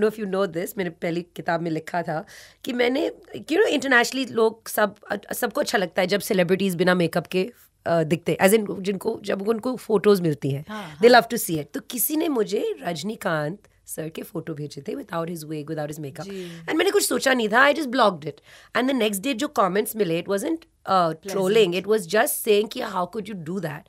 No if you know this मेरे पहली किताब में लिखा था कि मैंने क्यों नो इंटरनेशनली लोग सब सबको अच्छा लगता है जब सेलिब्रिटीज़ बिना मेकअप के दिखते एज इन जिनको जब उनको फोटोज मिलती हैं they love to see it तो किसी ने मुझे रजनीकांत सर के फोटो भेजे थे without his wig without his makeup and मैंने कुछ सोचा नहीं था I just blocked it and the next day जो कमेंट्स मिले it was intense trolling it was just saying कि how could you do that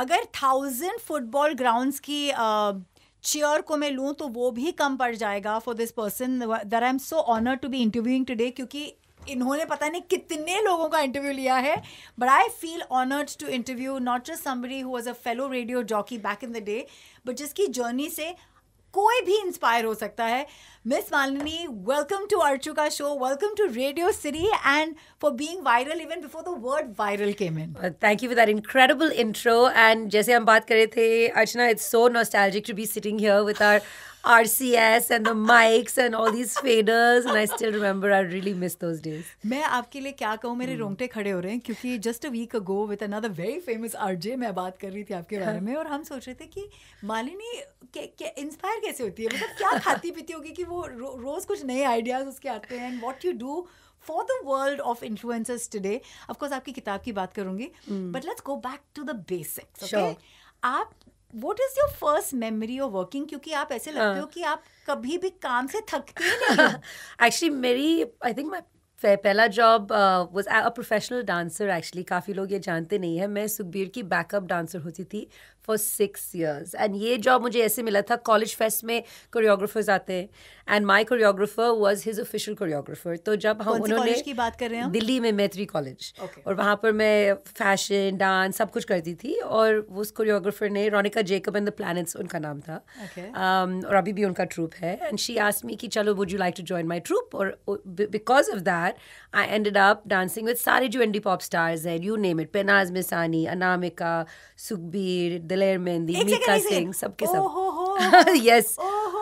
अगर थाउजेंड फुटबॉल ग्राउंड्स की चेयर को मैं लूँ तो वो भी कम पड़ जाएगा for this person there I am so honour to be interviewing today क्योंकि इन्होंने पता नहीं कितने लोगों का इंटरव्यू लिया है but I feel honoured to interview not just somebody who was a fellow radio jockey back in the day but जिसकी जर्नी से कोई भी इंस्पायर हो सकता है मिस मालिनी वेलकम टू अर्चुका show welcome to Radio City and for being viral even before the word viral came in thank you for that incredible intro and जैसे हम बात कर रहे थे Archana it's so nostalgic to be sitting here with our RCS and the mics and all these faders and I still remember I really miss those days. मैं आपके लिए क्या कहूँ मेरे hmm. रोंगटे खड़े हो रहे हैं क्योंकि just a week ago with another very famous RJ मैं बात कर रही थी आपके हाँ। बारे में और हम सोच रहे थे कि मालिनी इंस्पायर कैसे होती है मतलब क्या खाती पीती होगी कि वो रो, रोज़ कुछ नए आइडियाज़ उसके आते हैं and what you do for the world of influencers today of course आपकी किताब की बात करूंगी but let's go back to the basics आप what is your first memory of working क्योंकि आप ऐसे लगते हाँ। हो कि आप कभी भी काम से थकते नहीं एक्चुअली मेरी आई थिंक मैं पहला job was a professional dancer actually काफ़ी लोग ये जानते नहीं है मैं सुखबीर की बैकअप डांसर होती थी फॉर सिक्स ईयर्स एंड ये जॉब मुझे ऐसे मिला था कॉलेज फेस्ट में कोरियोग्राफर्स आते हैं and my choreographer was his official choreographer तो जब हम उन्होंने की बात कर रहे हैं दिल्ली में मैत्री कॉलेज okay. और वहाँ पर मैं फैशन डांस सब कुछ करती थी और उस कोरियोग्राफर ने Ronica Jacob and the Planets उनका नाम था okay. um, और अभी भी उनका ट्रूप है एंड शी आसमी मी कि चलो would you like to join my troupe और because of that I ended up dancing with सारे जो एंडी पॉप स्टार्स हैं you name it Penaz Masani Anamika Sukhbir Daler Mehndi Mika Singh सबके सब यस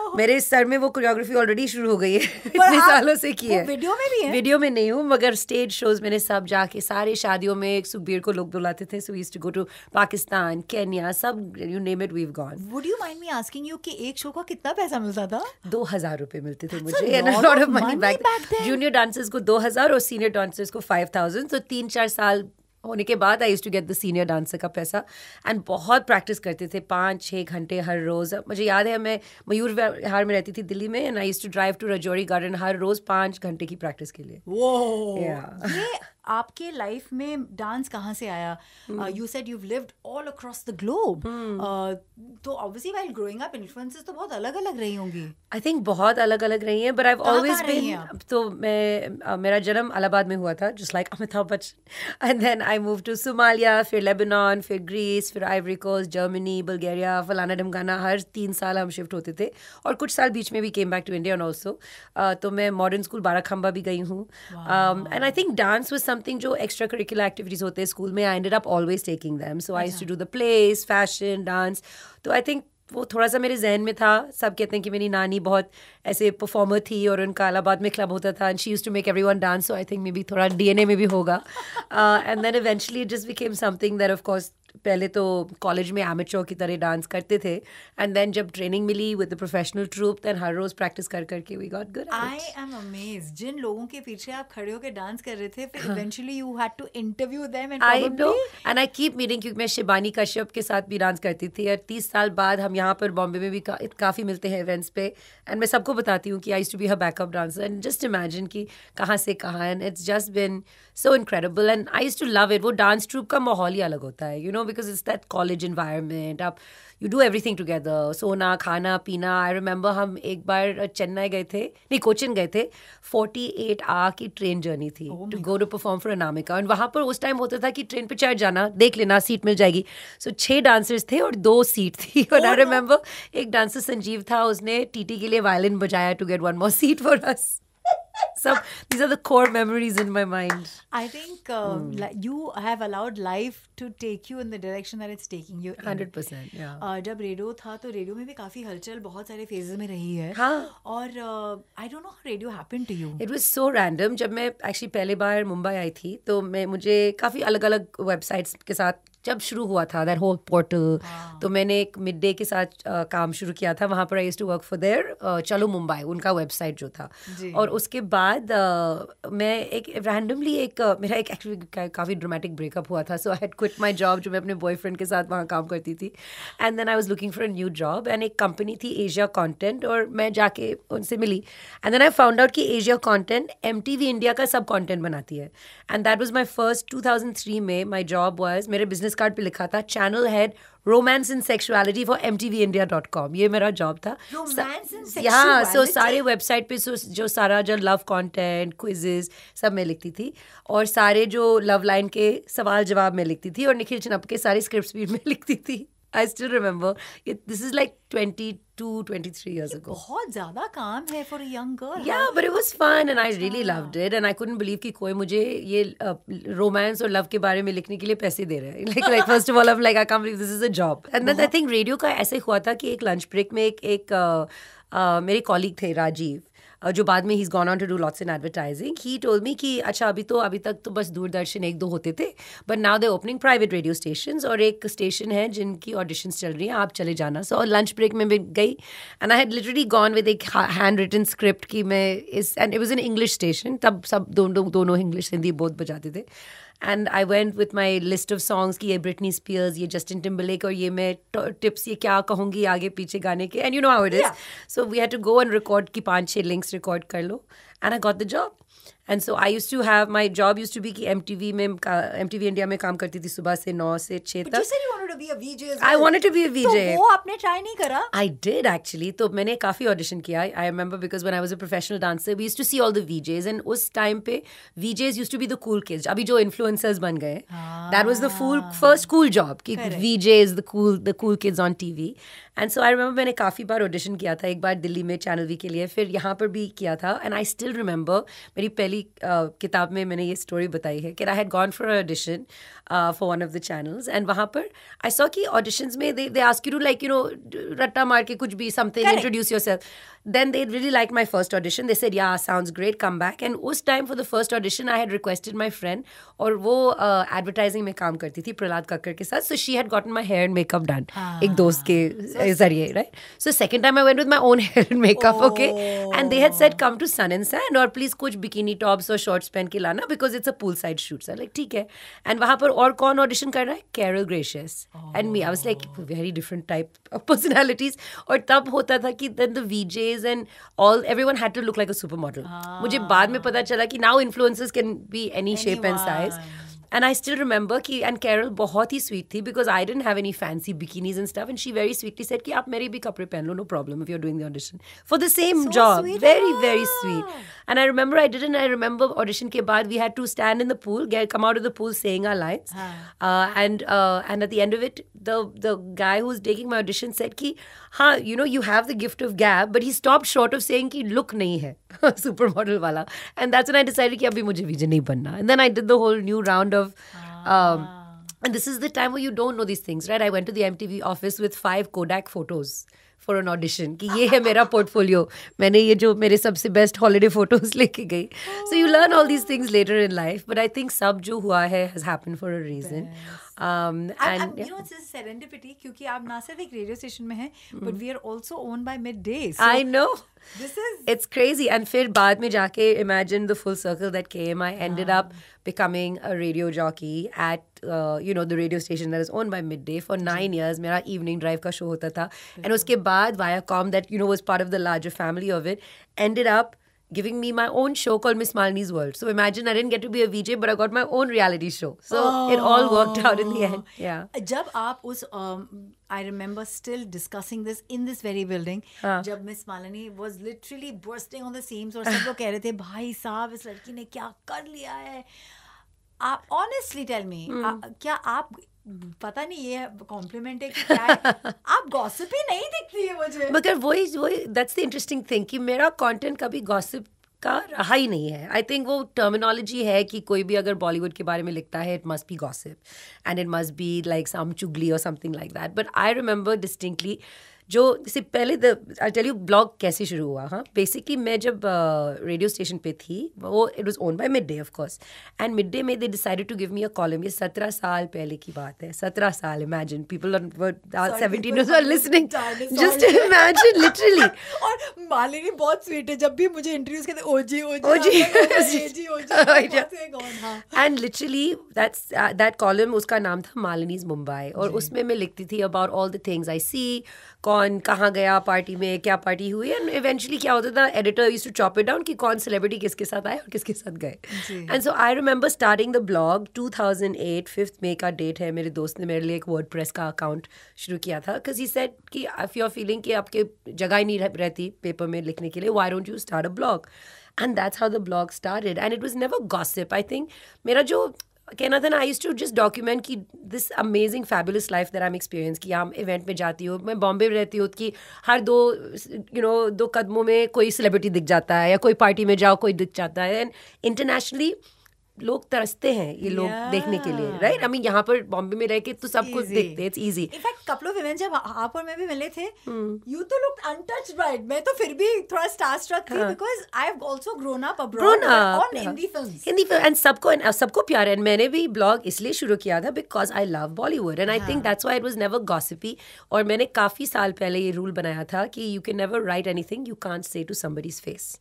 मेरे सर में वो कोरियोग्राफी ऑलरेडी शुरू हो गई है इतने सालों से की है वीडियो में भी है वीडियो में नहीं हूँ मगर स्टेज शोज मैंने सब जाके सारे शादियों में सुखबीर को लोग बुलाते थे so to go to Pakistan Kenya सब you name it we've gone would you mind me asking you कि एक शो का कितना पैसा मिलता था दो हजार रुपए मिलते थे मुझे lot of money back junior dancers को दो हजार और सीनियर डांसर्स को फाइव थाउजेंड तो तीन चार साल होने के बाद I used to get the senior dancer का पैसा एंड बहुत प्रैक्टिस करते थे पाँच छः घंटे हर रोज़ मुझे याद है मैं मयूर विहार में रहती थी दिल्ली में and I used to drive to Rajouri Garden हर रोज़ पाँच घंटे की प्रैक्टिस के लिए वो yeah. ये आपके लाइफ में डांस कहाँ से आया you said you lived all across the globe तो obviously while growing up influences तो बहुत अलग अलग रही होंगी आई थिंक बहुत अलग अलग रही हैं बट आई ऑलवेज बीन तो मैं uh, मेरा जन्म अलाहाबाद में हुआ था just like Amitabh Bachchan and then I move to Somalia फिर लेबनान फिर ग्रीस फिर आइवरी कोस्ट जर्मनी बल्गेरिया फलाना ढमकाना हर तीन साल हम शिफ्ट होते थे और कुछ साल बीच में भी came back to India also तो मैं मॉडर्न स्कूल बारा खंबा भी गई हूँ and I think dance was some something जो एक्स्ट्रा करिकुलर एक्टिविटीज़ होते हैं स्कूल में I ended up always taking them so I to do the place fashion dance तो आई थिंक वो थोड़ा सा मेरे जहन में था सब कहते हैं कि मेरी नानी बहुत ऐसे परफॉर्मर थी और उनका अलाहाबाद में क्लब होता था and she used to make every one dance so I think maybe थोड़ा डी एन ए में भी होगा and then eventually just became something that of course पहले तो कॉलेज में एमेच्योर की तरह डांस करते थे एंड देन जब ट्रेनिंग मिली with the professional troupe then हर रोज प्रैक्टिस कर करके we got good I am amazed जिन लोगों के पीछे आप खड़े होकर डांस कर रहे थे फिर eventually you had to interview them and I know and I keep meeting क्योंकि मैं शिबानी कश्यप के साथ भी डांस करती थी और तीस साल बाद हम यहाँ पर बॉम्बे में भी का, काफ़ी मिलते हैं इवेंट्स पे एंड मैं सबको बताती हूँ कि I to be her backup dancer and just imagine कि कहाँ से कहाँ and it's just been so incredible and I too love it वो डांस ट्रूप का माहौल ही अलग होता है you know know, because it's that college environment. Up, you do everything together. Sona, khana, pina. I remember हम एक बार चेन्नई गए थे नहीं कोचिन गए थे 48 आवर की ट्रेन जर्नी थी to go to perform for Anamika and वहाँ पर उस टाइम होता था कि ट्रेन पे चढ़ जाना देख लेना सीट मिल जाएगी सो so, छः डांसर्स थे और दो सीट थी और आई रिमेंबर एक डांसर संजीव था उसने टी के लिए वायलिन बजाया to get one more seat for us So these are the core memories in my mind i think uh, mm. li- you have allowed life to take you in the direction that it's taking you 100% yeah uh, जब radio था तो radio में भी काफी हलचल बहुत सारे phases में रही है हाँ और I don't know how radio happened to you. It was so random. जब मैं actually पहली बार मुंबई आई थी तो मैं मुझे काफी अलग-अलग वेबसाइट्स के साथ जब शुरू हुआ था दैट होल पोर्टल तो मैंने एक मिड डे के साथ आ, uh, काम शुरू किया था वहाँ पर I to work for there चलो मुंबई उनका वेबसाइट जो था और उसके बाद आ, uh, मैं एक रैंडमली एक uh, मेरा एक एक्चुअली काफ़ी ड्रामेटिक ब्रेकअप हुआ था so I had quit my job जो मैं अपने बॉयफ्रेंड के साथ वहाँ काम करती थी and then I was looking for a new job and एक कंपनी थी एशिया कॉन्टेंट और मैं जाके उनसे मिली and then I found out कि एशिया कॉन्टेंट एम इंडिया का सब कॉन्टेंट बनाती है and that was my first to में माई जॉब वॉज मेरे बिजनेस बिजनेस कार्ड पे लिखा था channel head romance in sexuality for M T V India dot com ये मेरा जॉब था यहाँ सो सारे वेबसाइट पे सो जो सारा जो लव कॉन्टेंट क्विजेज सब मैं लिखती थी और सारे जो लव लाइन के सवाल जवाब में लिखती थी और निखिल चिनप के सारे स्क्रिप्ट भी मैं लिखती थी I still remember this is like 22 23 years ago बहुत ज्यादा काम है for a young girl. Yeah, but it was fun and I really loved it. And I couldn't believe कि कोई मुझे ये रोमांस और लव के बारे में लिखने के लिए पैसे दे रहा है Like, like first of all, I'm like, I can't believe this is a job. Job and I I think radio का ऐसे हुआ था कि एक लंच ब्रेक में एक एक uh, uh, मेरे कॉलीग थे राजीव जो बाद में he is gone on to do lots in advertising he told me कि अच्छा अभी तो अभी तक तो बस दूरदर्शन एक दो होते थे but now they opening private radio station और एक स्टेशन है जिनकी ऑडिशन चल रही हैं आप चले जाना सो और लंच ब्रेक में भी गई and I had literally gone with एक हैंड रिटन स्क्रिप्ट कि मैं इस and it was an English station तब सब दोनों दोनों इंग्लिश हिंदी बहुत बजाते थे and I went with my list of songs की ये ब्रिटनी स्पीयर्स ये जस्टिन टिम्बलेक और ये मैं टिप्स ये क्या कहूँगी आगे पीछे गाने के and you know how is so we have to go and record की पाँच छः लिंक्स रिकॉर्ड कर लो and I got the job and so I use to have my job use to be कि एमटीवी में MTV India में काम करती थी सुबह से नौ से छः तक I want to be VJ वो आपने ट्राई नहीं करा आई डिड एक्चुअली तो मैंने काफ़ी ऑडिशन किया I remember because one I was a professional dancer we use to see all the VJs and उस टाइम पे VJs use to be the cool kids अभी जो इन्फ्लुएंसर्स बन गए that was the full first cool job कि VJ is the cool the cool kids on T V and so I remember मैंने काफ़ी बार audition किया था एक बार दिल्ली में चैनल वी के लिए फिर यहाँ पर भी किया था एंड आई स्टिल रिमेंबर मेरी पहली वाली uh, किताब में मैंने ये स्टोरी बताई है कि I had gone for audition for one of the channels and वहाँ पर आई सॉ कि ऑडिशंस में they they ask you like you know रट्टा मार के कुछ भी something introduce yourself then they really liked my first audition they said yeah sounds great come back and उस time for the first audition I had requested my friend और वो advertising uh, में काम करती थी प्रहलाद कक्कर के साथ so she had gotten my hair and makeup done एक दोस्त के uh, जरिए right so second time I went with my own hair and makeup okay and they had said come to sun and sand और please कुछ bikini tops और shorts पहन के लाना because it's a pool side shoot sir like ठीक है and वहाँ पर और कौन ऑडिशन कर रहा है Carol Gracias and me I was like very different type of personalities और तब होता था कि then the VJs branches and all everyone had to look like a supermodel मुझे बाद में पता चला कि now influencers can be any shape and size and I still remember कि एंड कैरल बहुत ही स्वीट थी because I didn't have any fancy bikinis and stuff and she very sweetly said कि आप मेरे भी कपड़े पहन लो no problem if you doing the audition for the same job very very sweet and I remember I didn't I remember audition के बाद we had to stand in the pool come out of the pool saying our lines and and at the end of it the the guy who is taking my audition said कि हाँ you know you have the gift of gab but he stop short of saying कि look नहीं है supermodel वाला and that's I decide कि अभी मुझे VJ नहीं बनना and then I did the whole new round of this is the time time where you don't know these things, right? I went to the MTV office with five Kodak photos for an audition कि ये है मेरा portfolio मैंने ये जो मेरे सबसे best holiday photos लेके गई so you learn all these things later in life but I think सब जो हुआ है has happen for a reason Um, क्योंकि आप ना सिर्फ एक रेडियो स्टेशन में हैं but we are own by mid Day I know it's crazy and फिर बाद में जाके imagine the full circle that came I ended up becoming a radio jockey at you know the radio station that is own by mid Day for nine years मेरा evening drive का show होता था and उसके बाद Viacom that you know was part of the larger family of it ended up giving me my own show called Miss Malini's World. So imagine I didn't get to be a VJ, but I got my own reality show. So oh. it all worked out in the end. Yeah. जब आप उस um, I remember still discussing this in this very building. हाँ. जब Miss Malini was literally bursting on the seams or सब लोग कह रहे थे भाई साहब इस लड़की ने क्या कर लिया है आप honestly tell me hmm. आ, क्या आप पता नहीं ये कॉम्प्लीमेंट है कि क्या है आप गॉसिप ही नहीं दिखती है मुझे मगर वही वही दैट्स द इंटरेस्टिंग थिंग कि मेरा कंटेंट कभी गॉसिप का रहा ही नहीं है आई थिंक वो टर्मिनोलॉजी है कि कोई भी अगर बॉलीवुड के बारे में लिखता है it must be gossip and it must be like some चुगली और something like that but I remember distinctly जो इससे पहले the I tell you blog कैसे शुरू हुआ हाँ बेसिकली मैं जब रेडियो uh, स्टेशन पे थी वो it was on by mid day of course and mid day में they decided to give me a column ये सत्रह साल पहले की बात है सत्रह साल imagine people listening just imagine literally और मालिनी बहुत स्वीट है जब भी मुझे इंटरव्यूज कहते OG OG and literally that's that column उसका नाम था मालिनीज मुंबई और उसमें मैं लिखती थी about all the things I see कौन कौन कहाँ गया पार्टी में क्या पार्टी हुई एंड इवेंचुअली क्या होता था editor use to chop it down कि कौन सेलिब्रिटी किसके साथ आए और किसके साथ गए and so I remember starting the blog 2008 fifth May का डेट है मेरे दोस्त ने मेरे लिए एक वर्ड का अकाउंट शुरू किया था बिकॉज ही सेट कि आफ यू आर फीलिंग कि आपके जगह ही नहीं रहती पेपर में लिखने के लिए why don't you start a blog and that's how the blog started and it was never gossip I think मेरा जो कहना था ना आई टू जस्ट डॉक्यूमेंट की this amazing fabulous life that I am experience कि हम event में जाती हूँ मैं बॉम्बे में रहती हूँ कि हर दो यू नो दो कदमों में कोई सेलिब्रिटी दिख जाता है या कोई पार्टी में जाओ कोई दिख जाता है एंड इंटरनेशनली लोग तरसते हैं ये लोग yeah. देखने के लिए राइट आई मीन यहाँ पर बॉम्बे में रह के तो सब कुछ देखते हैं it's easy in fact couple of event जब आप और मैं भी मिले थे यू hmm. तो लुक अनटच्ड बाय मैं तो फिर भी थोड़ा स्टार स्ट्रक थी because I have also grown up abroad on Hindi films Hindi film and सबको uh, सबको प्यार है एंड मैंने भी ब्लॉग इसलिए शुरू किया था because I love Bollywood and I think that's why it was never gossipy और मैंने काफी साल पहले ये रूल बनाया था कि you can never write anything you can't say to somebody's face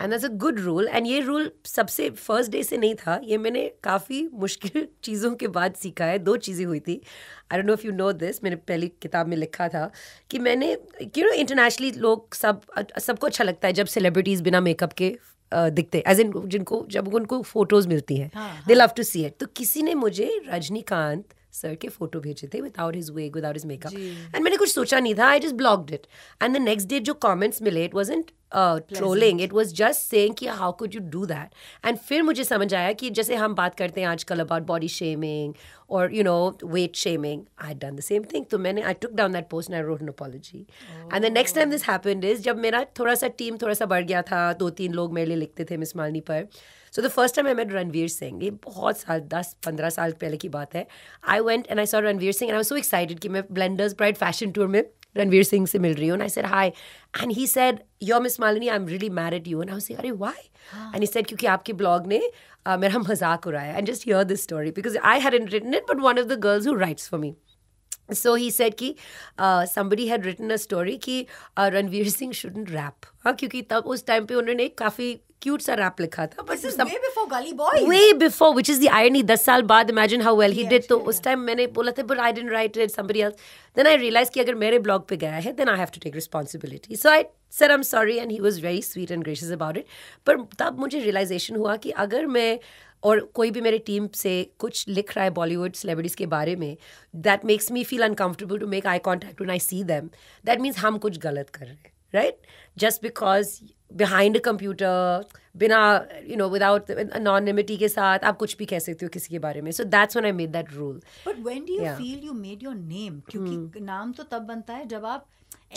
and as a good rule and ये रूल सबसे फर्स्ट डे से नहीं था ये मैंने काफ़ी मुश्किल चीज़ों के बाद सीखा है दो चीज़ें हुई थी I don't know if you know this मैंने पहली किताब में लिखा था कि मैंने क्यों नो इंटरनेशनली लोग सब सबको अच्छा लगता है जब सेलिब्रिटीज़ बिना मेकअप के uh, दिखते एज इन जिनको जब उनको फोटोज मिलती हैं they love to see it तो किसी ने मुझे रजनीकांत सर के फोटो भेजे थे without his wig without his makeup and मैंने कुछ सोचा नहीं था I just blocked it and the next day जो कॉमेंट्स मिले it was trolling it was just saying कि how could you do that and फिर मुझे समझ आया कि जैसे हम बात करते हैं आजकल अबाउट बॉडी शेमिंग और you know weight shaming I done the same thing तो मैंने I took down that post I wrote an apology and the next time this happen is जब मेरा थोड़ा सा टीम थोड़ा सा बढ़ गया था दो तीन लोग मेरे लिए लिखते थे मिस मालनी पर so the first time I met Ranveer Singh ये बहुत साल दस पंद्रह साल पहले की बात है I went and I saw Ranveer Singh I I so excited कि मैं ब्लेंडर्स ब्राइड फैशन टूर में रणवीर सिंह से मिल रही हूँ I said hi and he said your miss Malini I am really married you and I अरे वाई एंड ही सैड क्योंकि आपके ब्लॉग ने uh, मेरा मजाक उड़ाया and just hear this story because I had written it but one of the girls who writes for me so he said कि somebody had written a story कि Ranveer Singh shouldn't rap हाँ क्योंकि तब उस टाइम पे उन्होंने काफ़ी क्यूट सा रैप लिखा था but way before Gully Boy way before which is the irony 10 साल बाद imagine how well he did तो उस टाइम मैंने बोला था but I didn't write it somebody else then I realise कि अगर मेरे ब्लॉग पे गया है then I have to take responsibility so I sir I am sorry and he was very sweet and gracious about it पर तब मुझे realisation हुआ कि अगर मैं और कोई भी मेरे टीम से कुछ लिख रहा है बॉलीवुड सेलिब्रिटीज़ के बारे में that makes me feel uncomfortable to make eye contact to I see them that means हम कुछ गलत कर रहे हैं right just because behind computer बिना यू नो विदाउट अनोनिमिटी के साथ आप कुछ भी कह सकते हो किसी के बारे में so that's when I made that rule but when do you feel you made your name क्योंकि hmm. नाम तो तब बनता है जब आप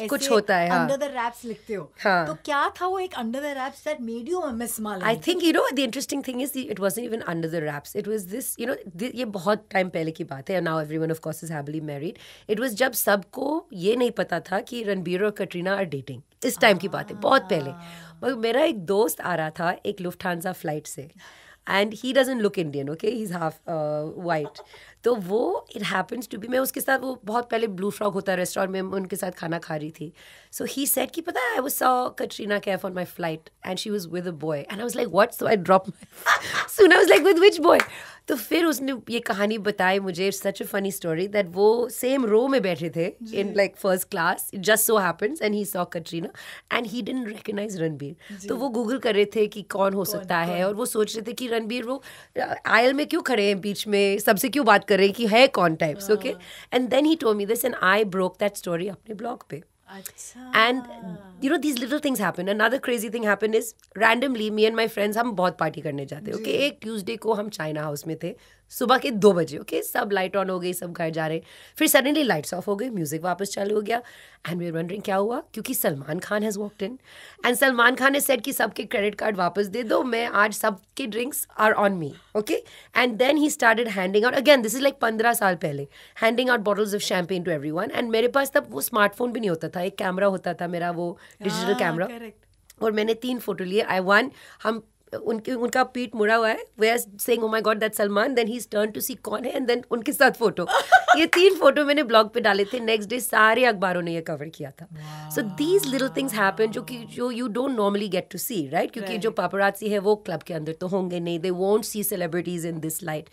कुछ होता है अंडर द रैप्स लिखते हो हाँ. तो क्या था वो एक under the wraps that made you miss Mala I think you know the interesting thing is it was even under the wraps it was this you know ये बहुत टाइम पहले की बात है now everyone of course is happily married it was जब सबको ये नहीं पता था कि रणबीर और कटरीना आर डेटिंग इस टाइम की बात है बहुत पहले मगर मेरा एक दोस्त आ रहा था एक लुफ्टानसा फ्लाइट से and he doesn't look Indian okay he is half white तो वो इट हैपन्स टू बी मैं उसके साथ वो बहुत पहले ब्लू फ्रॉक होता है रेस्टोरेंट में उनके साथ खाना खा रही थी सो ही सेट कि पता है I saw Katrina Kaif on my flight and she was with a boy and I was like what so I drop soon I was like with which boy तो फिर उसने ये कहानी बताई मुझे such a funny story that वो same row में बैठे थे in like first class just so happens and he saw Katrina and he didn't recognise Ranbir तो वो गूगल कर रहे थे कि कौन हो सकता है और वो सोच रहे थे कि रणबीर वो आयल में क्यों खड़े हैं बीच में सबसे क्यों बात कर रहे हैं कि है कौन types okay and then he told me this and I broke that story अपने ब्लॉग पे and you know these little things happen another crazy thing happen is randomly me and my friends हम बहुत party करने जाते हैं okay एक Tuesday को हम चाइना हाउस में थे सुबह के दो बजे ओके okay? सब लाइट ऑन हो गई सब घर जा रहे फिर सडनली लाइट्स ऑफ हो गई म्यूजिक वापस चालू हो गया एंड वी वंडरिंग क्या हुआ क्योंकि Salman Khan has walked in and Salman Khan ने सेट कि सबके क्रेडिट कार्ड वापस दे दो मैं आज सबके drinks are on me okay and then he started handing out again this is like पंद्रह साल पहले handing out bottles of champagne to every and मेरे पास तब वो स्मार्टफोन भी नहीं होता था एक कैमरा होता था मेरा वो डिजिटल कैमरा हाँ, और मैंने तीन फोटो लिए आई वन हम उनकी उनका पीठ मुड़ा हुआ है they are saying oh my God that Salman then he is turn to see कौन है एंड देन उनके साथ फोटो ये तीन फोटो मैंने ब्लॉग पे डाले थे नेक्स्ट डे सारे अखबारों ने ये कवर किया था so these little things happen जो कि जो you don't normally get to see right क्योंकि right. जो पापराजी है वो क्लब के अंदर तो होंगे नहीं they won't see celebrities in this light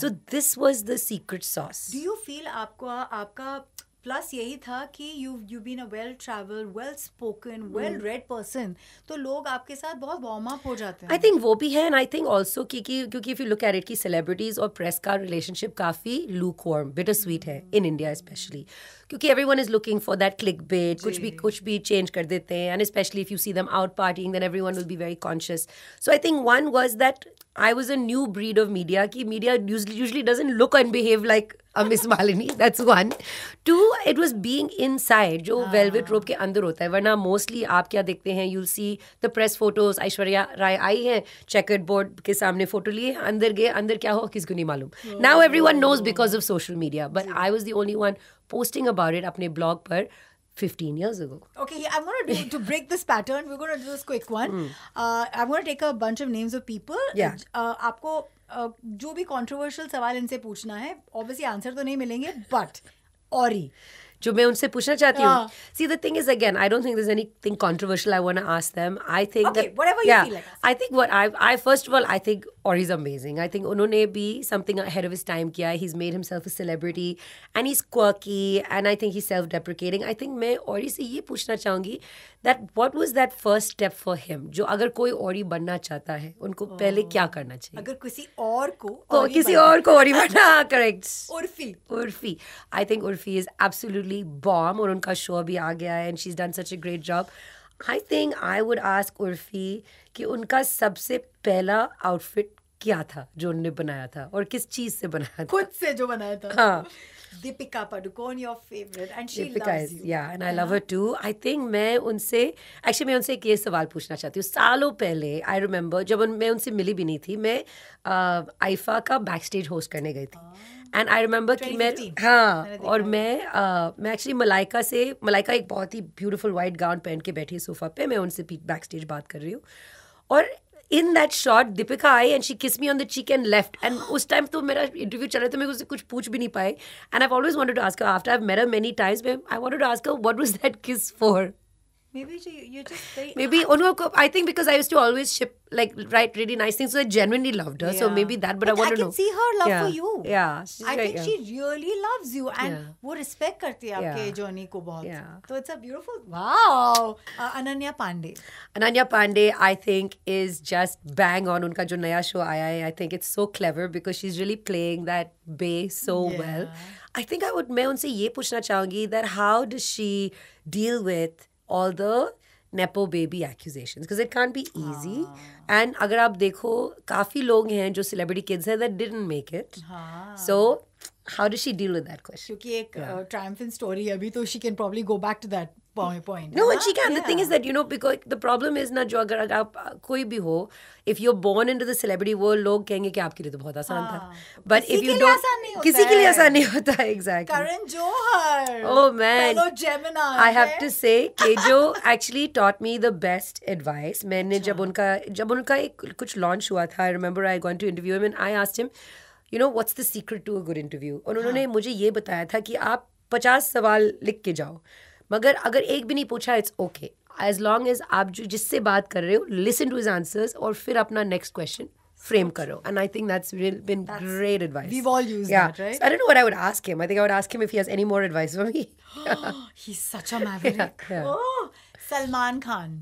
so this was the secret sauce do you feel आपको आपका प्लस यही था कि you you been a well travel well spoken well read person तो लोग आपके साथ बहुत वार्म अप हो जाते हैं आई थिंक वो भी है एंड आई थिंक ऑल्सो क्योंकि hmm. क्योंकि if you look at it की सेलिब्रिटीज और प्रेस का रिलेशनशिप काफ़ी लूक वार्म बिटर स्वीट है इन इंडिया स्पेशली क्योंकि everyone is looking for that click bait कुछ भी कुछ भी चेंज कर देते हैं and especially if you see them out partying then everyone will be very conscious so I think one was that I was a new breed of media की media usually doesn't look and behave like a Malini that's one two it was being inside जो velvet rope के अंदर होता है वरना mostly आप क्या देखते हैं you see the press photos Aishwarya Rai I है चेकट बोर्ड के सामने फोटो लिए अंदर गए अंदर क्या हो किसको नहीं मालूम now every knows because of social media but I was the only one posting about it अपने ब्लॉग पर 15 years ago. Okay, I'm going to do to break this pattern. We're going to do this quick one. Mm. Uh, I'm going to take a bunch of names of people. Yeah. Uh, आपको uh, जो भी controversial सवाल इनसे पूछना है obviously answer तो नहीं मिलेंगे बट औरी जो मैं उनसे पूछना चाहती हूँ see the thing is again I don't think this anything controversial I want to ask them I think I think I first of all I think Orry is amazing I think उन्होंने भी something ahead of his time किया है he is made himself a celebrity and is quirky and I think he self deprecating I think मैं और से ये पूछना चाहूँगी that what was that first step for him जो अगर कोई और बनना चाहता है उनको oh. पहले क्या oh. करना चाहिए अगर किसी और को तो oh, किसी और को और बनना correct Urfi Urfi I think Urfi is absolutely bomb और उनका शो भी आ गया है and she is done such a great job I think I would ask Urfi कि उनका सबसे पहला आउटफिट क्या था जो उनने बनाया था और किस चीज से बनाया था खुद से जो बनाया था हाँ Deepika Padukone your favourite and she loves you yeah and I love her too I think मैं उनसे एक्चुअली मैं उनसे एक ये सवाल पूछना चाहती हूँ सालों पहले आई रिमेम्बर जब मैं उनसे मिली भी नहीं थी मैं uh, आईफा का बैक स्टेज होस्ट करने गई थी हाँ। एंड आई रिमेम्बर कि मैं हाँ और मैं मैं एक्चुअली मलाइका से मलाइका एक बहुत ही ब्यूटीफुल वाइट गाउन पहन के बैठी है सोफा पे मैं उनसे बैक स्टेज बात कर रही हूँ और in that shot Deepika I and she kiss me on the cheek and left and उस टाइम तो मेरा इंटरव्यू चल रहा था मैं उससे कुछ पूछ भी नहीं पाई and I always want to ask after I मेरा many times I want to ask what was that kiss for Maybe you're just very, maybe unko, oh I think because I used to always ship like write really nice things, so I genuinely loved her. Yeah. So maybe that, but, but I want I to know. I can see her love yeah. for you. Yeah, I think yeah. she really loves you, and yeah. वो respect करती है journey Yeah. So it's a beautiful. Wow, uh, Ananya Pandey. Ananya Pandey, I think, is just bang on. Unka jo नया show आया I think it's so clever because she's really playing that bass so well. I think I would मैं उनसे ye पूछना चाहूँगी that how does she deal with all the nepo baby accusation because it can be easy and अगर आप देखो काफ़ी लोग हैं जो सेलिब्रिटी किड्स हैं that didn't make it so how do she deal with that question क्योंकि एक ट्रायम्फिन स्टोरी अभी तो she can probably go back to that point no and she can yeah. the thing is that you know because the problem is ना जो अगर अगर आप कोई भी if you're born into the celebrity world log कहेंगे ki aapke liye to bahut aasan tha. but if you don't Kisi ke liye aasan nahi hota है exactly Karan Johar. oh man fellow Gemini I have to say KJo actually taught me the best advice Maine jab unka, jab unka ek kuch launch hua tha, I remember I went to interview him and I asked him you know what's the secret to a good interview और उन्होंने मुझे ये बताया था कि आप पचास सवाल लिख के जाओ मगर अगर एक भी नहीं पूछा it's okay as long as आप जो जिससे बात कर रहे हो लिसन टू हिज आंसर्स और फिर अपना next question frame karo. And I think that's been great advice. We've all used yeah. that, right? I don't know what I would ask him. I think I would ask him if he has any more advice for me. He's such a maverick. Oh, Salman Khan.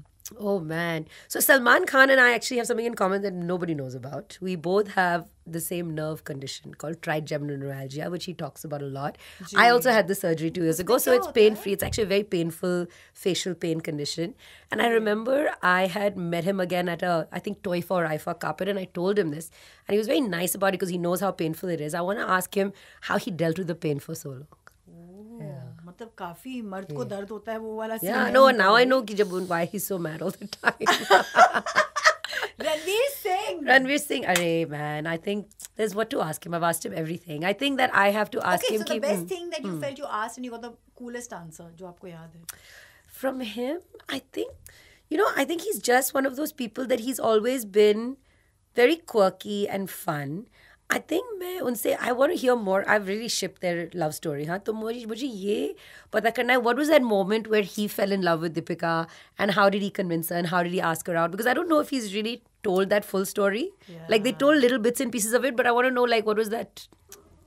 Oh man. So Salman Khan and I actually have something in common that nobody knows about. We both have the same nerve condition called trigeminal neuralgia, which he talks about a lot. I also had the surgery two years ago, so it's pain free. It's actually a very painful facial pain condition. And I remember I had met him again at a, I think, Toy or IFA carpet, and I told him this. And he was very nice about it because he knows how painful it is. I want to ask him how he dealt with the pain for so long. मतलब काफी मर्द को दर्द होता है वो वाला yeah, no, now I know कि जब why he's so mad all the time. Ranveer Singh. Ranveer Singh. Are man, I think there's what to ask him. I've asked him everything. I think that I have to ask him. Okay, so the best hmm, thing that you hmm. felt you asked and you got the coolest answer, which From him, I think, you know, I think he's just one of those people that he's always been very quirky and fun. I think me, उनसे I want to hear more. I've really shipped their love story. हाँ तो मुझे मुझे ये पता करना what was that moment where he fell in love with Deepika and how did he convince her and how did he ask her out because I don't know if he's really told that full story. Yeah. Like they told little bits and pieces of it, but I want to know like what was that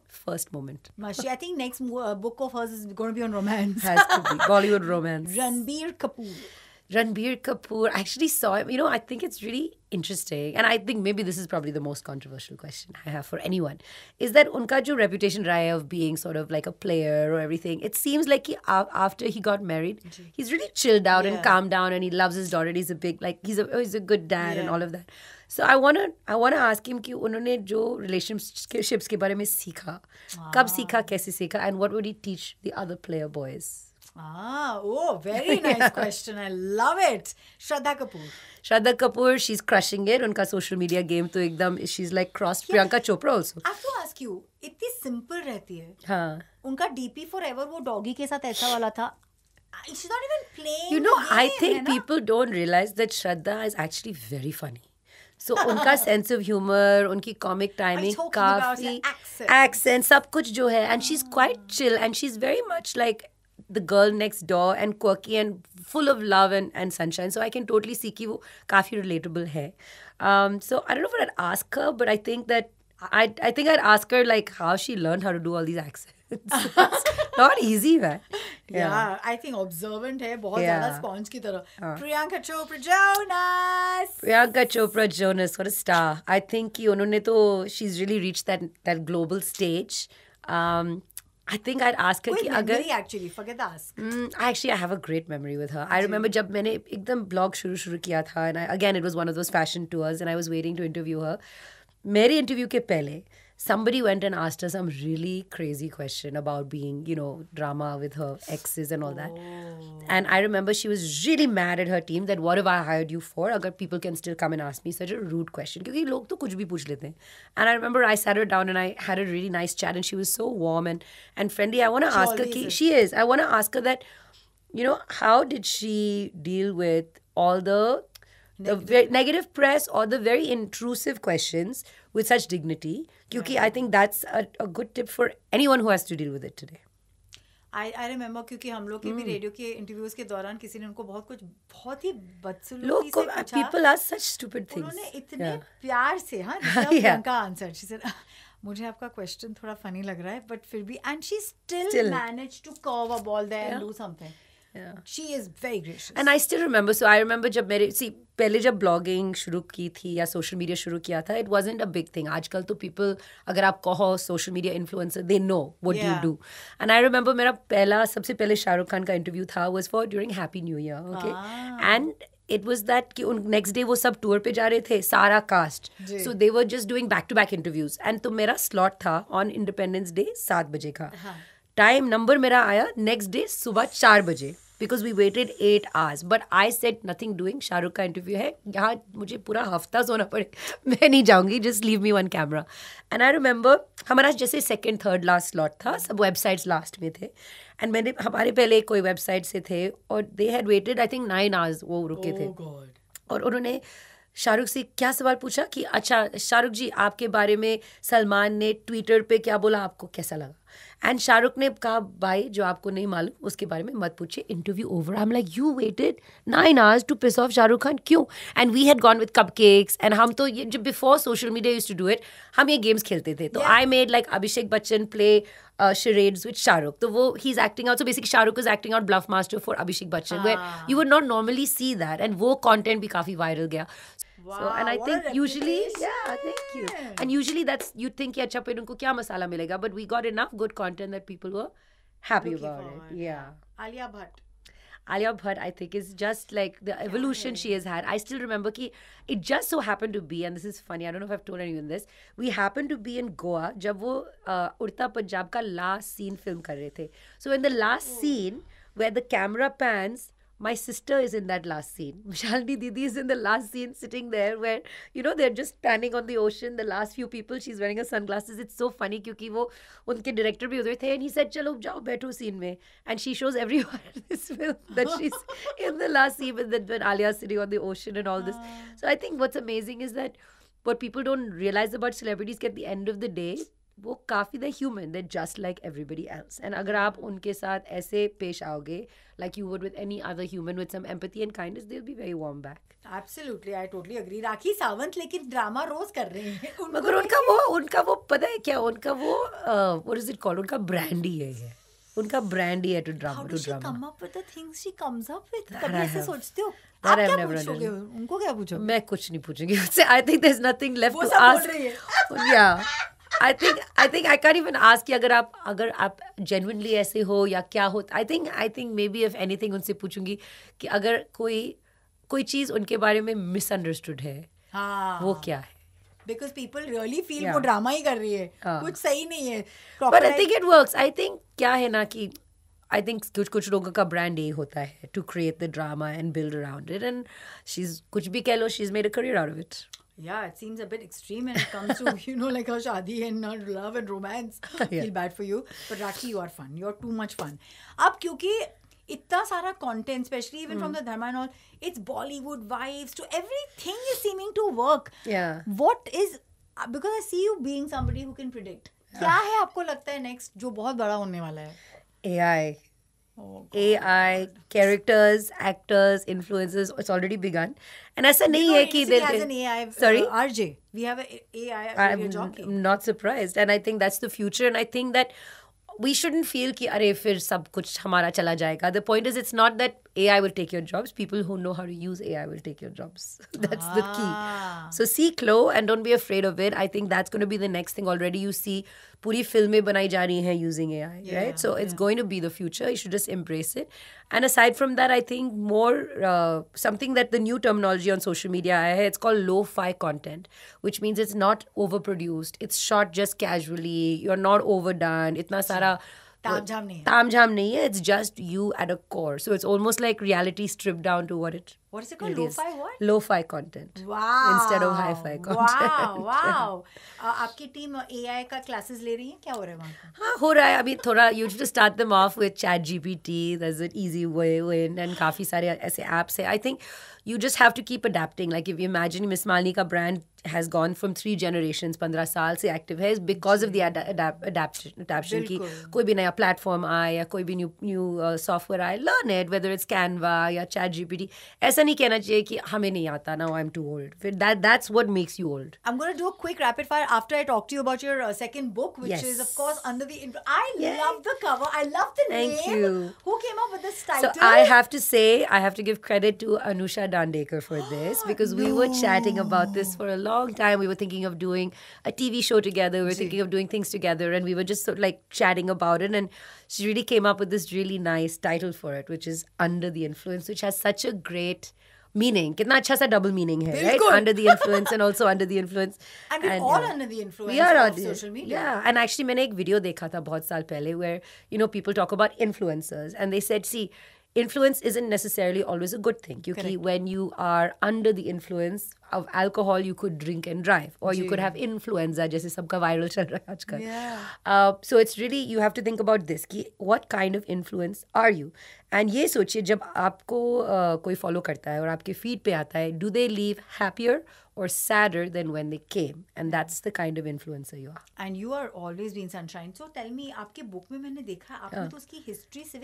first moment. Mashi, I think next uh, book of hers is going to be on romance. Has to be Bollywood romance. Ranbir Kapoor. Ranbir Kapoor. I actually saw him. You know, I think it's really interesting. And I think maybe this is probably the most controversial question I have for anyone. Is that unka jo reputation raya of being sort of like a player or everything, it seems like he, after he got married, he's really chilled out yeah. and calmed down and he loves his daughter. He's a big, like, he's a, he's a good dad yeah. and all of that. So I want I want ask him कि उन्होंने जो relationships के बारे में सीखा wow. kab seeka, कैसे सीखा and what would he teach the other player boys? Ah, oh, very nice yeah. question. I love it. Shraddha Kapoor. Shraddha Kapoor, she's crushing it. Unka social media game to ekdam, she's like crossed yeah. Priyanka Chopra also. I have to ask you, itti simple rehti hai. हाँ. Unka DP forever wo doggy ke saath aisa wala tha. she's not even playing. You know, I think people don't realize that Shraddha is actually very funny. So so, उनका sense of humour उनकी comic timing काफी accent सब कुछ जो है and she is quite chill and she is very much like the girl next door and quirky and full of love and, and sunshine. So I can totally see कि वो relatable hai. Um, so I don't know if I'd ask her, but I think that I I think I'd ask her like how she learned how to do all these accents. not easy man yeah. yeah I think observant hai बहुत yeah. ज़्यादा sponge की तरह uh. Priyanka Chopra Jonas Priyanka Chopra Jonas what a star I think ki उन्होंने तो she's really reached that that global stage um, I think I'd ask her कि अगर actually forget the ask. Mm, actually, I have a great memory with her. I remember जब मैंने एकदम blog शुरू शुरू किया था and I, again it was one of those fashion tours and I was waiting to interview her. मेरे interview के पहले somebody went and asked her some really crazy question about being, you know, drama with her exes and all that. Oh. And I remember she was really mad at her team that what have I hired you for? Agar people can still come and ask me such a rude question. Because And I remember I sat her down and I had a really nice chat and she was so warm and, and friendly. I want to ask her, ki, she is. I want to ask her that, you know, how did she deal with all the negative, the press. negative press or the very intrusive questions with such dignity. Because I think that's a, good tip for anyone who has to deal with it today. I, I remember because we also during radio ke interviews, ke dauran, kisi ne unko bahut kuch, bahut hi Look, se kucha, uh, people ask such stupid things. Itne yeah. pyar se, ha, yeah. answer. She said, मुझे आपका question थोड़ा funny लग रहा है but फिर भी and she still manage to carve a ball there and do something she is very gracious and I still remember so I remember जब मेरे सी पहले जब ब्लॉगिंग शुरू की थी या सोशल मीडिया शुरू किया था it wasn't a big thing आजकल तो पीपल अगर आप कहो social media influencer they know what do do and I remember मेरा पहला सबसे पहले शाहरुख खान का इंटरव्यू था was for during Happy New Year okay and it was that कि उन नेक्स्ट डे वो सब टूर पे जा रहे थे सारा cast so they were just doing back to back interviews and तो मेरा स्लॉट था ऑन इंडिपेंडेंस डे सात बजे का हाँ. टाइम नंबर मेरा आया नेक्स्ट डे सुबह चार बजे because we waited eight hours but I said nothing doing Shahrukh का इंटरव्यू है यहाँ मुझे पूरा हफ्ता सोना पड़े मैं नहीं जाऊँगी just leave me one camera and I remember हमारा जैसे सेकेंड थर्ड लास्ट स्लॉट था सब वेबसाइट्स लास्ट में थे एंड मैंने हमारे पहले कोई वेबसाइट से थे और they had waited I think nine hours वो रुके थे oh God. और उन्होंने शाहरुख से क्या सवाल पूछा कि अच्छा शाहरुख जी आपके बारे में सलमान ने ट्विटर पे क्या बोला आपको कैसा लगा एंड शाहरुख ने कहा भाई जो आपको नहीं मालूम उसके बारे में मत पूछिए interview over I am like you waited nine hours to piece of Shahrukh Khan क्यों and we had gone with cup cakes and हम तो ये जब before social media use to do it हम ये गेम्स खेलते थे तो I made like Abhishek Bachchan play charades with Shahrukh तो वो ही is acting out so basic Shahrukh is acting out Bluff Master for Abhishek Bachchan you would not normally see that and वो content भी काफ़ी वायरल गया Wow, so, and I think usually, yeah, thank you. And usually that's you'd think, yeah, chape unko kya masala milega, but we got enough good content that people were happy Looking about forward. it. Yeah. Alia Bhatt. Alia Bhatt, I think, is just like the evolution yeah. she has had. I still remember ki, it just so happened to be, and this is funny, I don't know if I've told anyone this. We happened to be in Goa जब वो उड़ता पंजाब का last scene film कर रहे थे. So in the last oh. scene where the camera pans my sister is in that last scene. Shalini Didi is in the last scene, sitting there where, you know, they're just panning on the ocean. The last few people, she's wearing her sunglasses. It's so funny because वो उनके director भी उधर थे and he said, चलो जाओ बैठो scene में. And she shows everyone this film that she's in the last scene with that when Alia is sitting on the ocean and all this. Ah. So I think what's amazing is that what people don't realize about celebrities at the end of the day वो काफ़ी the human that just like everybody else and अगर आप उनके साथ ऐसे पेश आओगे like you would with any other human with some empathy and kindness they be very warm back absolutely I totally agree Rakhi Sawant लेकिन ड्रामा रोज कर रहे हैं मगर उनका वो उनका वो पता है क्या उनका वो व्हाट इज इट कॉल्ड उनका ब्रांड ही है उनका ब्रांड ही है to drama to drama come up with the things she comes up with कभी ऐसे सोचते हो आप क्या पूछोगे उनको क्या पूछोगे मैं कुछ नहीं पूछूंगी उससे I think there is nothing left to ask या I think I think I can even ask कि अगर आप अगर आप जेनुनली ऐसे हो या क्या हो I think I think maybe if anything उनसे पूछूंगी कि अगर कोई कोई चीज़ उनके बारे में मिसअंडरस्टूड है हाँ वो क्या है बिकॉज पीपल रियली फील वो ड्रामा ही कर रही है हाँ. कुछ सही नहीं है but I think it works I think क्या है ना कि आई थिंक कुछ कुछ लोगों का ब्रांड यही होता है to create the drama and build around it and she कुछ भी कह लो she is made a career out of it yeah, it seems a bit extreme when it comes to, you know, like a shadi and love and romance. yeah. feel bad for you. But Rakhi, you are fun. You're too much fun. Up, क्योंकि इतना सारा content especially even from the Dharma and all it's Bollywood vibes to everything is seeming to work what is because I see you being somebody who can predict क्या है आपको लगता है next जो बहुत बड़ा होने वाला है AI Oh, AI characters, actors, influencers. It's already begun. And as नहीं है कि has an AI. Uh, Sorry, uh, RJ. We have an AI. I'm jockey. not surprised, and I think that's the future. And I think that we shouldn't feel कि अरे फिर sab kuch hamara chala jayega. The point is, it's not that AI will take your jobs. People who know how to use AI will take your jobs. that's ah. the key. Ah. So see, clo, and don't be afraid of it. I think that's going to be the next thing. Already, you see पूरी फिल्में बनाई जा रही हैं using A I right so it's going to be the future you should just embrace it and aside from that I think more something that the new terminology on social media आया है it's call lo fi content which means it's not over produced it's short just casually you are not over done इतना सारा ताम नहीं नहीं है it's just you at a core so it's almost like reality strip down to where it what is it called? Lo-fi what? Lo-fi content. Wow. Instead of hi-fi content. Wow, wow. uh, आपकी team uh, AI का classes ले रही है क्या हो रहा है वहाँ? हाँ हो रहा है अभी थोड़ा you should start them off with Chat GPT. That's an easy way in and काफी सारे ऐसे apps हैं. I think you just have to keep adapting. Like if you imagine Miss Malini brand has gone from three generations, 15 साल से active है because of the adapt adaptation, adaptation की कोई भी नया platform आए या कोई भी new new uh, software आए learn it whether it's Canva or Chat GPT ऐसा नहीं कहना चाहिए कि हमें नहीं आता now I am too old फिर that that's what makes you old I am gonna do a quick rapid fire after I talk to you about your second book which is of course under the I love the cover I love the name thank you who came up with this title so I have to say I have to give credit to Anusha Dandekar for this because we were chatting about this for a long time we were thinking of doing a TV show together we were thinking of doing things together and we were just sort of like chatting about it and she really came up with this really nice title for it, which is Under the Influence, which has such a great meaning. कितना अच्छा सा double meaning है, right? Under the influence and also under the influence. And we're all uh, under the influence we are of the, social media. Yeah, and actually मैंने एक video देखा था बहुत साल where you know people talk about influencers and they said, see, influence isn't necessarily always a good thing. क्योंकि when you are under the influence of alcohol you could drink and drive or you could have influenza जैसे सबका viral चल रहा है आजकल so it's really you have to think about this कि what kind of influence are you and ये सोचिए जब आपको uh, कोई फॉलो करता है और आपके फीड पे आता है do they live happier or sadder than when they came and that's the kind of influencer you are and you are always been sunshine so tell me आपके बुक में मैंने देखा आपने हाँ। तो उसकी हिस्ट्री से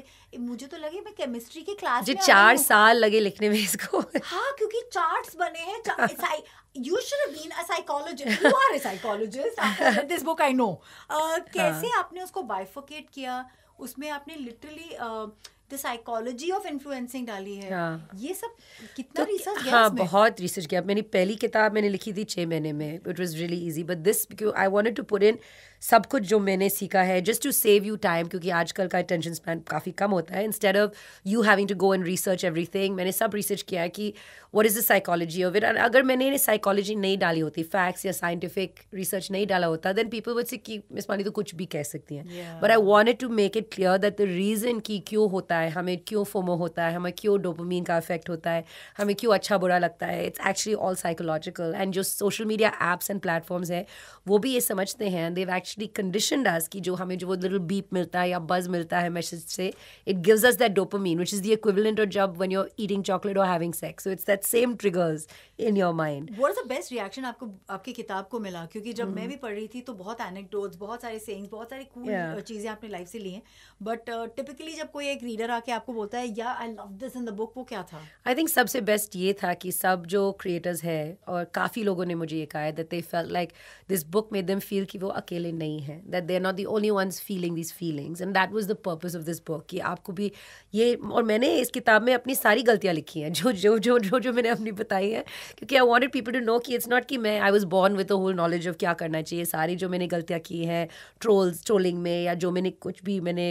मुझे तो लगे मैं केमिस्ट्री की क्लास जो चार साल लगे लिखने में इसको हाँ क्योंकि चार्ट्स बने हैं हाँ। it's I. You should have been a psychologist. You are a psychologist. After this book, I know. Uh, हाँ। कैसे आपने उसको bifurcate किया? उसमें आपने literally uh, the psychology of influencing डाली है हाँ. ये सब कितना तो, रिसर्च गया हाँ बहुत रिसर्च किया मैंने पहली किताब मैंने लिखी थी छः महीने में it was really easy but this I wanted to put in सब कुछ जो मैंने सीखा है just to save you time क्योंकि आजकल का अटेंशन स्पैन काफ़ी कम होता है instead of you having to go and research thing मैंने सब रिसर्च किया है कि what is the psychology of it अगर मैंने साइकोलॉजी नहीं डाली होती फैक्ट्स या साइंटिफिक रिसर्च नहीं डाला होता देन पीपल वुड सी की मिस मानी तो कुछ भी कह सकती हैं but I want to make it clear that the reason कि क्यों होता है हमें क्यों फोमो होता है हमें क्यों डोपामीन का इफेक्ट होता है हमें क्यों अच्छा बुरा लगता है it's actually all psychological and जो social media apps and platforms हैं वो भी ये समझते हैं they've actually actually condition does की जो हमें जो वो लिटिल बीप मिलता है या बज मिलता है मैसेज से it gives us that dopamine which is the equivalent of जब when you are eating chocolate और having sex so it's that same triggers in your mind what is the best reaction आपको आपकी किताब को मिला क्योंकि जब मैं hmm. भी पढ़ रही थी तो बहुत एनेक्डोट्स बहुत सारे सेइंग्स बहुत सारी कूल चीजें आपने लाइफ से ली हैं बट टिपिकली जब कोई एक रीडर आके आपको बोलता है या I love this in the book वो क्या था आई थिंक सबसे बेस्ट ये था कि सब जो क्रिएटर्स है और काफ़ी लोगों ने मुझे ये कहा है that they felt like this book made them feel कि वो अकेले नहीं है that they are not the only ones feeling this feelings and that was the purpose of this book कि आपको भी ये और मैंने इस किताब में अपनी सारी गलतियाँ लिखी हैं जो जो जो जो जो मैंने अपनी बताई है क्योंकि I wanted people to know कि इट्स नॉट कि मैं I was born with whole knowledge of क्या करना चाहिए सारी जो मैंने गलतियाँ की हैं ट्रोल्स ट्रोलिंग में या जो मैंने कुछ भी मैंने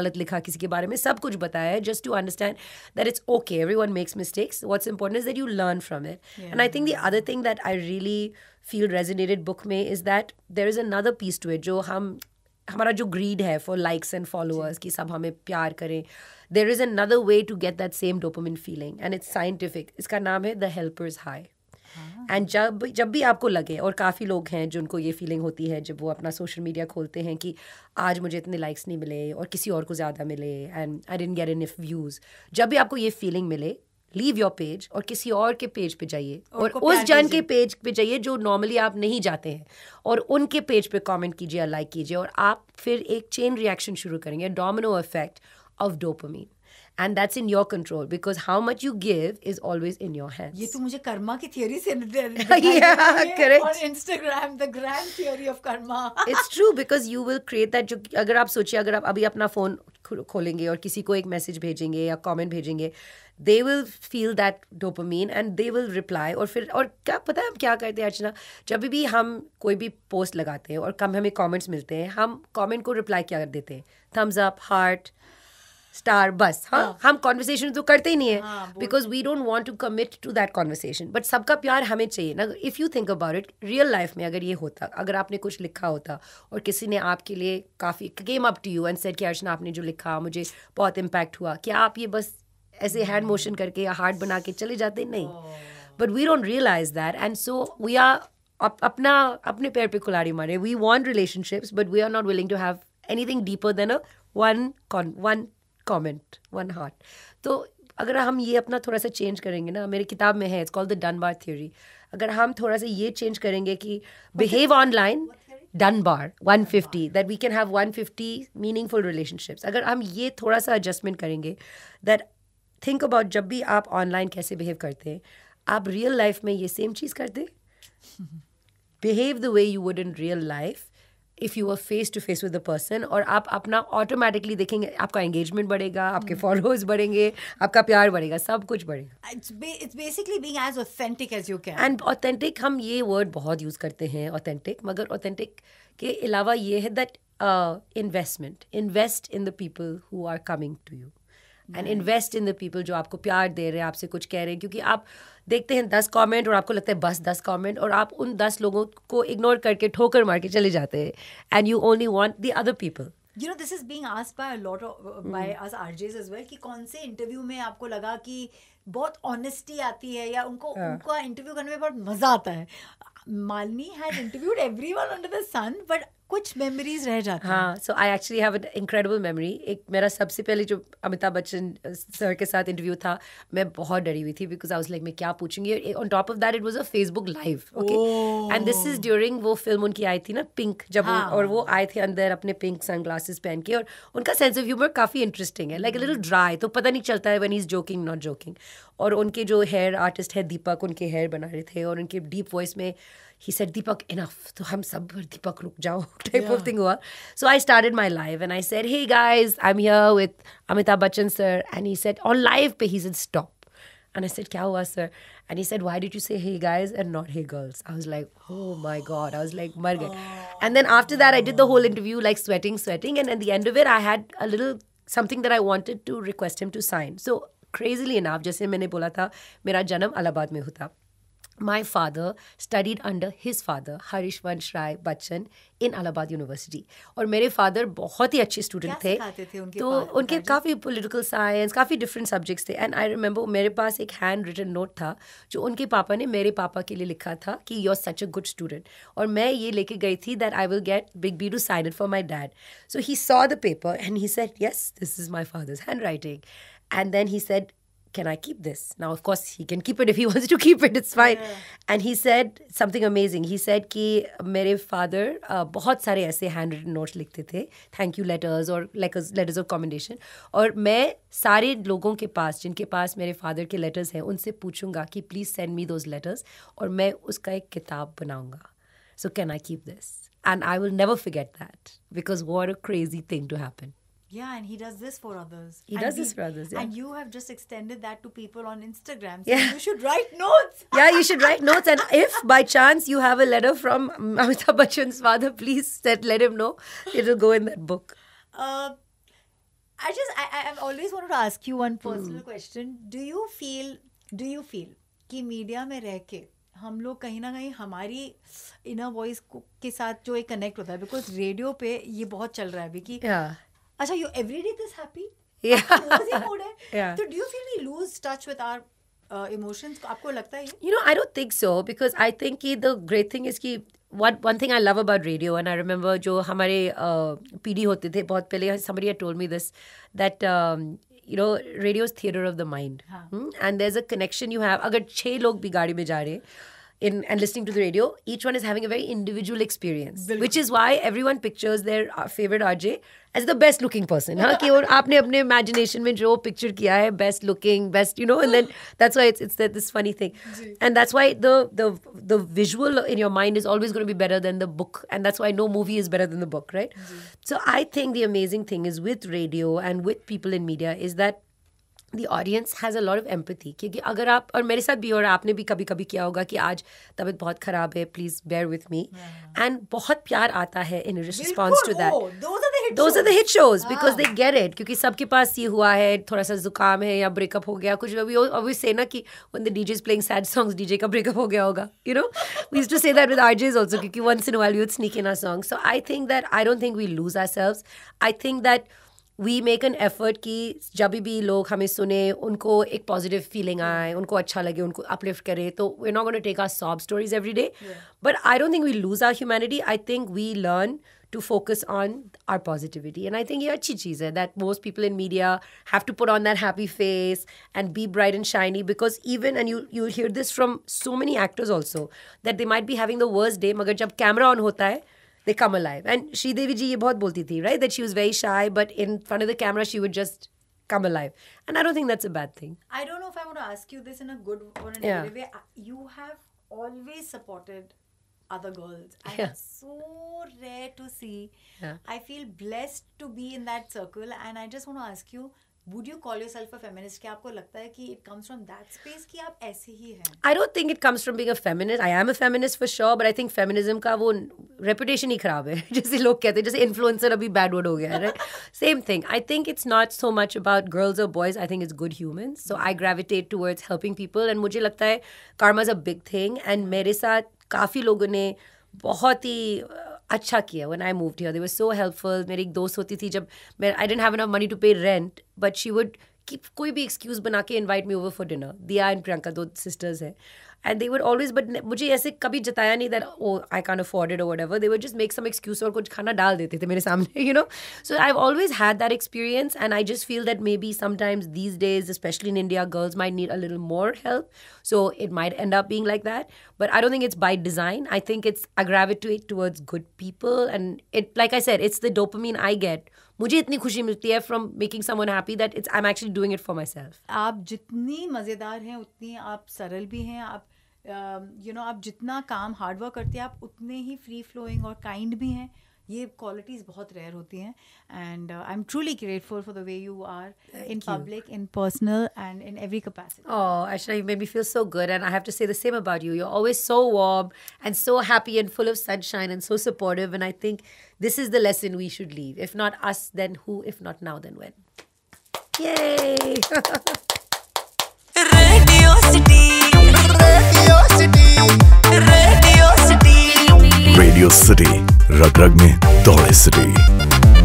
गलत लिखा किसी के बारे में सब कुछ बताया है just to understand that it's okay every one makes mistakes what's important is that you learn from it and I think the other thing that I really feel resonated book में is that there is another piece to it जो हम हमारा जो grid है for likes and followers कि सब हमें प्यार करें there is another way to get that same dopamine feeling and it's scientific इसका नाम है द हेल्पर्स हाई एंड जब जब भी आपको लगे और काफ़ी लोग हैं जिनको ये फीलिंग होती है जब वो अपना सोशल मीडिया खोलते हैं कि आज मुझे इतने लाइक्स नहीं मिले और किसी और को ज़्यादा मिले and I don't get enough views जब भी आपको ये फीलिंग मिले लीव योर पेज और किसी और के पेज पे जाइए और, उस जन के पेज पे जाइए जो नॉर्मली आप नहीं जाते हैं और उनके पेज पे कमेंट कीजिए लाइक कीजिए और आप फिर एक चेन रिएक्शन शुरू करेंगे domino effect of dopamine and that's in your control because how much you give is always in your hand ये तो मुझे कर्मा की थियोरी से Instagram the grand theory of karma it's true because you will create that जो अगर आप सोचिए अगर आप अभी अपना फोन खोलेंगे और किसी को एक मैसेज भेजेंगे या कॉमेंट भेजेंगे they will feel that dopamine and they will reply और फिर और क्या पता है हम क्या करते हैं अर्चना जब भी हम कोई भी पोस्ट लगाते हैं और कम हमें कॉमेंट्स मिलते हैं हम कॉमेंट को रिप्लाई क्या कर देते हैं थम्स अप हार्ट स्टार बस हाँ, हाँ। हम कॉन्वर्सेशन तो करते ही नहीं है because we don't want to commit to that conversation but सबका प्यार हमें चाहिए ना if you think about it real life में अगर ये होता अगर आपने कुछ लिखा होता और किसी ने आपके लिए काफ़ी game up to you and set कि अर्चना आपने जो लिखा मुझे बहुत इम्पैक्ट हुआ क्या आप ये बस ऐसे हैंड मोशन करके या हार्ट बना के चले जाते नहीं but we don't realize that and so we are अपना अपने पैर पे कुलाड़ी मारे we want relationships but we are not willing to have anything deeper than a one one comment one heart तो अगर हम ये अपना थोड़ा सा चेंज करेंगे ना मेरी किताब में है it's called the Dunbar theory अगर हम थोड़ा सा ये चेंज करेंगे कि behave online one fifty that we can have one fifty meaningful relationships अगर हम ये थोड़ा सा एडजस्टमेंट करेंगे दैट थिंक अबाउट जब भी आप ऑनलाइन कैसे बिहेव करते हैं आप रियल लाइफ में ये सेम चीज़ करते behave the way you would in real life if you are face to face with the person और आप अपना ऑटोमेटिकली देखेंगे आपका एंगेजमेंट बढ़ेगा आपके फॉलोअर्स hmm. बढ़ेंगे आपका प्यार बढ़ेगा सब कुछ बढ़ेगा it's basically being as authentic as you can and authentic हम ये वर्ड बहुत यूज़ करते हैं ऑथेंटिक मगर ऑथेंटिक के अलावा ये है that investment invest in the people who are coming to you and invest in the people जो आपको प्यार दे रहे हैं आपसे कुछ कह रहे हैं क्योंकि आप देखते हैं दस कॉमेंट और आपको लगता है बस दस कॉमेंट और आप उन दस लोगों को इग्नोर करके ठोकर मार के चले जाते हैं and you only want the other people you know this is being asked by lot by us जेज एज वेल कि कौन से इंटरव्यू में आपको लगा कि बहुत ऑनेस्टी आती है या उनको yeah. हाँ। उनका इंटरव्यू करने में बहुत मजा आता है Malini had interviewed one under the sun but कुछ मेमोरीज रह जाती हाँ so I actually have an incredible memory एक मेरा सबसे पहले जो अमिताभ बच्चन सर के साथ इंटरव्यू था मैं बहुत डरी हुई थी बिकॉज आई वाज लाइक मैं क्या पूछूंगी on top of that it was a Facebook live okay and this is during वो फिल्म उनकी आई थी ना पिंक जब हाँ. और वो आए थे अंदर अपने पिंक सन पहन के और उनका सेंस ऑफ ह्यूमर काफ़ी इंटरेस्टिंग है लाइक लिटल ड्राई तो पता नहीं चलता है one is joking not joking और उनके जो हेयर आर्टिस्ट है दीपक उनके हेयर बना रहे थे और उनके डीप वॉइस में he said, Deepak, enough. So hum sab Deepak ruk jao type yeah. of thing. Hua. So I started my live and I said, hey guys, I'm here with Amitabh Bachchan sir. And he said, on live pe, he said, stop. And I said, Kya hua, sir? And he said, Why did you say hey guys and not hey girls? I was like, Oh my God. I was like, Mar oh, And then after that, I did the whole interview, like sweating, sweating. And at the end of it, I had a little something that I wanted to request him to sign. So crazily enough, जैसे मैंने बोला था मेरा जन्म अलाहाबाद में हुआ my father studied under his father Harivansh Rai Bachchan in Allahabad university और मेरे फादर बहुत ही अच्छे स्टूडेंट थे, थे उनके तो उनके काफ़ी पॉलिटिकल साइंस काफ़ी डिफरेंट सब्जेक्ट्स थे एंड आई रिमेंबर मेरे पास एक हैंड रिटन नोट था जो उनके पापा ने मेरे पापा के लिए लिखा था कि you are such a good student और मैं ये लेके गई थी that I will get big B to sign it for my dad so he saw the paper and he said yes this is my father's hand writing and then he said can I keep this? Now, of course, he can keep it if he wants to keep it. It's fine. Yeah. And he said something amazing. He said कि मेरे father uh, बहुत सारे handwritten notes लिखते the, thank you letters or letters, letters of commendation और मैं सारे लोगों के पास जिनके पास मेरे father ke letters हैं उनसे पूछूंगा कि please send me those letters और मैं उसका एक किताब बनाऊंगा so can I keep this? And I will never forget that because what a crazy thing to happen. Yeah, and he does this for others. He and does we, this for others, yeah. And you have just extended that to people on Instagram. So yeah. you should write notes. yeah, you should write notes. And if by chance you have a letter from Amitabh Bachchan's father, please let him know. It'll go in that book. Uh, I just, I, have always wanted to ask you one personal mm. question. Do you feel, do you feel कि media में रह के हम लोग कहीं ना कहीं हमारी इनर वॉइस के साथ जो एक कनेक्ट होता है बिकॉज रेडियो पे ये बहुत चल रहा है अभी कि yeah. अच्छा you every day this happy तो do you feel we lose touch with our emotions आपको लगता है you know I don't think so because I think कि द ग्रेट थिंग इज की one one thing I love about radio and I remember जो हमारे P uh, D होते थे बहुत पहले summary I told me this that you know radio is theatre of the mind and there is a connection you have अगर छः लोग भी गाड़ी में जा रहे हैं in and listening to the radio, each one is having a very individual experience. Bilkul. Which is why everyone pictures their uh, favorite RJ as the best looking person. Huh? कि और आपने अपने imagination में जो picture किया है best looking, best you know, and then that's why it's it's that this funny thing, and that's why the the the visual in your mind is always going to be better than the book, and that's why no movie is better than the book, right? So I think the amazing thing is with radio and with people in media is that the audience has a lot of empathy क्योंकि अगर आप और मेरे साथ भी और आपने भी कभी कभी किया होगा कि आज तबीयत बहुत ख़राब है please bear with me and बहुत प्यार आता है in response to that those are the hit shows because they get it क्योंकि सबके पास ये हुआ है थोड़ा सा जुकाम है या ब्रेकअप हो गया कुछ भी ऑब्वियस से ना कि one the DJ is playing sad songs DJ का ब्रेकअप हो गया होगा you know we too say that with RJs also क्योंकि once in while youth sneak in our song so I think that I don't think we lose ourselves I think that we make an effort कि जब भी लोग हमें सुने उनको एक positive feeling आए उनको अच्छा लगे उनको अपलिफ्ट करे तो we not gonna take our sob stories every day but I don't think we lose our humanity I think we learn to focus on our positivity. And I think yeah, cheese that most people in media have to put on that happy face and be bright and shiny because even and you you hear this from so many actors also that they might be having the worst day. Magar jab camera on hota hai, they come alive. And Sri Devi ji ye bahut bolti thi, right? That she was very shy, but in front of the camera, she would just come alive. And I don't think that's a bad thing. I don't know if I want to ask you this in a good or in a yeah. way. Uh, you have always supported other girls. I yeah. it's so rare to see. Yeah. I feel blessed to be in that circle. And I just want to ask you, would you call yourself a feminist क्या आपको लगता है कि it comes from that space कि आप ऐसे ही हैं I don't think it comes from being a feminist I am a feminist for sure but I think feminism का वो reputation ही खराब है जैसे लोग कहते हैं जैसे influencer अभी bad word हो गया है right same thing I think it's not so much about girls or boys I think it's good humans so I gravitate towards helping people and मुझे लगता है karma is a big thing and मेरे साथ काफ़ी लोगों ने बहुत ही अच्छा किया when I move here they were so helpful मेरी एक दोस्त होती थी जब मैं I didn't have enough money to pay rent but she would कि कोई भी एक्सक्यूज बना के invite me over for dinner दिया एंड प्रियंका दो सिस्टर्स हैं and they would always but मुझे ऐसे कभी जताया नहीं that oh I can't afford it or whatever they would just make some excuse or कुछ खाना डाल देते थे मेरे सामने you know so I've always had that experience and I just feel that maybe sometimes these days especially in India girls might need a little more help so it might end up being like that but I don't think it's by design I think it's I gravitate towards good people and it like I said it's the dopamine I get मुझे इतनी खुशी मिलती है from making someone happy that it's I am actually doing it for myself आप जितनी मज़ेदार हैं उतनी आप सरल भी हैं आप you uh, know you know, आप जितना काम हार्डवर्क करते हैं आप उतने ही फ्री फ्लोइंग और काइंड भी हैं ये क्वालिटीज़ बहुत rare and uh, I'm truly grateful for the way you are in public, in personal, and in every capacity. Oh, Ashna you made me feel so good and I have to say the same about you you're always so warm and so happy and full of sunshine and so supportive and I think this is the lesson we should leave if not us then who if not now then when yay Radio City Radio City Radio City Radio City रग रग में दौड़े city